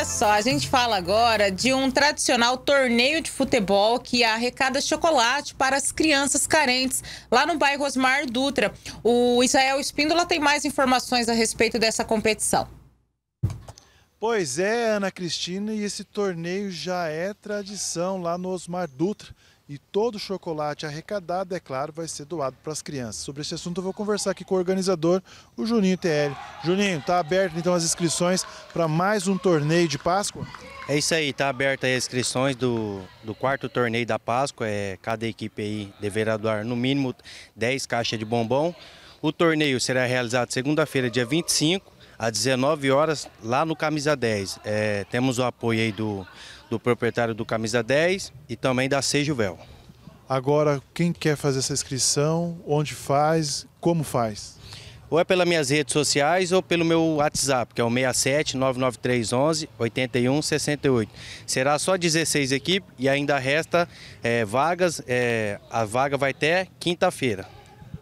Olha só, a gente fala agora de um tradicional torneio de futebol que arrecada chocolate para as crianças carentes lá no bairro Osmar Dutra. O Israel Espíndola tem mais informações a respeito dessa competição. Pois é, Ana Cristina, e esse torneio já é tradição lá no Osmar Dutra e todo o chocolate arrecadado, é claro, vai ser doado para as crianças. Sobre esse assunto eu vou conversar aqui com o organizador, o Juninho TL. Juninho, está aberto então as inscrições para mais um torneio de Páscoa? É isso aí, está aberta as inscrições do, do quarto torneio da Páscoa. É, cada equipe aí deverá doar no mínimo 10 caixas de bombom. O torneio será realizado segunda-feira, dia 25, às 19 horas, lá no Camisa 10. É, temos o apoio aí do, do proprietário do Camisa 10 e também da Sejuvel. Agora, quem quer fazer essa inscrição, onde faz, como faz? Ou é pelas minhas redes sociais ou pelo meu WhatsApp, que é o 67 99311 8168. Será só 16 equipes e ainda resta é, vagas. É, a vaga vai até quinta-feira.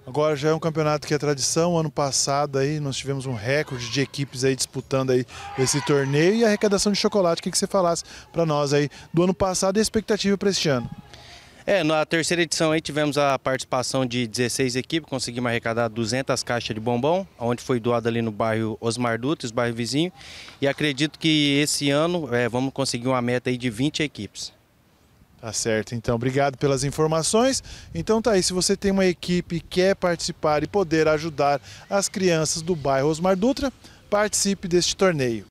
Agora já é um campeonato que é tradição. Ano passado aí nós tivemos um recorde de equipes aí disputando aí esse torneio e a arrecadação de chocolate. O que, que você falasse para nós aí do ano passado e a expectativa para este ano? É, na terceira edição aí tivemos a participação de 16 equipes, conseguimos arrecadar 200 caixas de bombom, onde foi doado ali no bairro Osmar Dutra, bairro vizinho, e acredito que esse ano é, vamos conseguir uma meta aí de 20 equipes. Tá certo, então obrigado pelas informações. Então tá aí, se você tem uma equipe quer participar e poder ajudar as crianças do bairro Osmar Dutra, participe deste torneio.